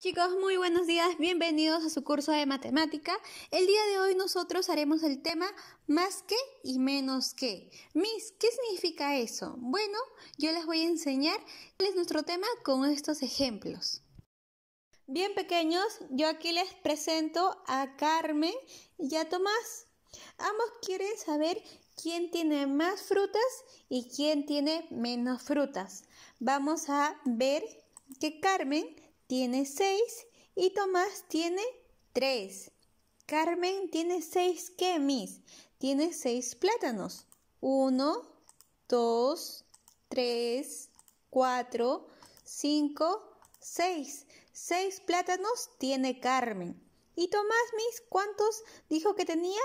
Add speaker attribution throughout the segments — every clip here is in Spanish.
Speaker 1: Chicos, muy buenos días, bienvenidos a su curso de matemática. El día de hoy nosotros haremos el tema más que y menos que. Miss, ¿qué significa eso? Bueno, yo les voy a enseñar cuál es nuestro tema con estos ejemplos. Bien pequeños, yo aquí les presento a Carmen y a Tomás. Ambos quieren saber quién tiene más frutas y quién tiene menos frutas. Vamos a ver que Carmen tiene 6 y Tomás tiene 3. Carmen tiene 6 qué, Miss? Tiene 6 plátanos. 1, 2, 3, 4, 5, 6. 6 plátanos tiene Carmen. ¿Y Tomás, Miss, cuántos dijo que tenía?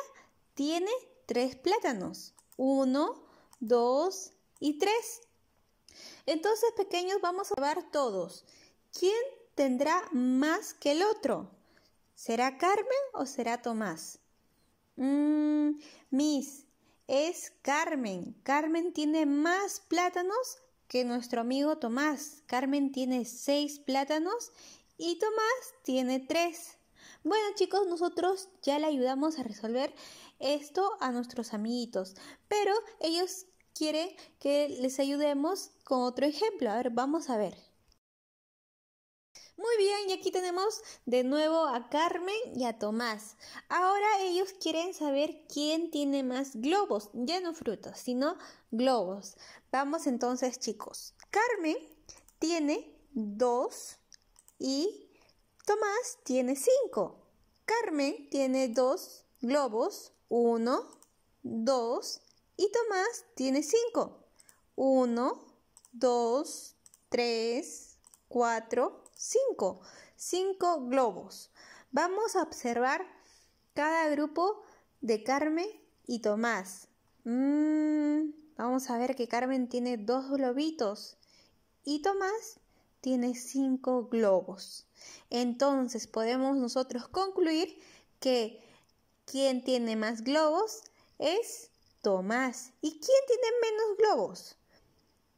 Speaker 1: Tiene 3 plátanos. 1, 2 y 3. Entonces, pequeños, vamos a probar todos. ¿Quién tendrá más que el otro? ¿Será Carmen o será Tomás? Mmm, Miss, es Carmen. Carmen tiene más plátanos que nuestro amigo Tomás. Carmen tiene seis plátanos y Tomás tiene tres. Bueno chicos, nosotros ya le ayudamos a resolver esto a nuestros amiguitos, pero ellos quieren que les ayudemos con otro ejemplo. A ver, vamos a ver. Muy bien, y aquí tenemos de nuevo a Carmen y a Tomás. Ahora ellos quieren saber quién tiene más globos, ya no frutos, sino globos. Vamos entonces, chicos. Carmen tiene dos y Tomás tiene cinco. Carmen tiene dos globos, uno, dos, y Tomás tiene cinco. Uno, dos, tres, cuatro, cinco, cinco globos. Vamos a observar cada grupo de Carmen y Tomás. Mm, vamos a ver que Carmen tiene dos globitos y Tomás tiene cinco globos. Entonces podemos nosotros concluir que quien tiene más globos es Tomás. ¿Y quién tiene menos globos?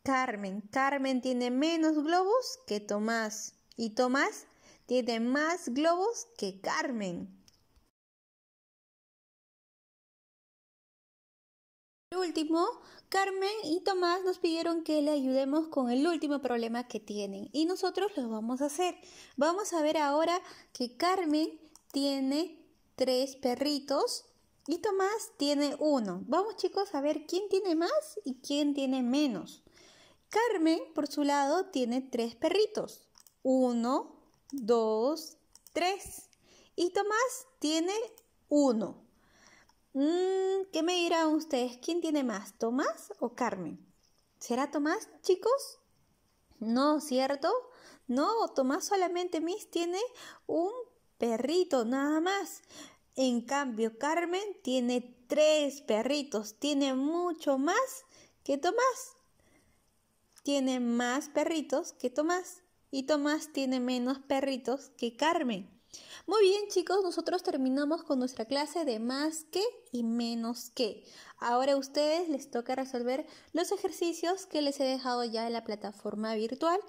Speaker 1: Carmen. Carmen tiene menos globos que Tomás. Y Tomás tiene más globos que Carmen. Por último, Carmen y Tomás nos pidieron que le ayudemos con el último problema que tienen y nosotros lo vamos a hacer. Vamos a ver ahora que Carmen tiene tres perritos y Tomás tiene uno. Vamos chicos a ver quién tiene más y quién tiene menos. Carmen, por su lado, tiene tres perritos. Uno, dos, tres. Y Tomás tiene uno. Mm, ¿Qué me dirán ustedes? ¿Quién tiene más? ¿Tomás o Carmen? ¿Será Tomás, chicos? No, ¿cierto? No, Tomás solamente Miss tiene un perrito, nada más. En cambio, Carmen tiene tres perritos, tiene mucho más que Tomás. Tiene más perritos que Tomás y Tomás tiene menos perritos que Carmen. Muy bien chicos, nosotros terminamos con nuestra clase de más que y menos que. Ahora a ustedes les toca resolver los ejercicios que les he dejado ya en la plataforma virtual.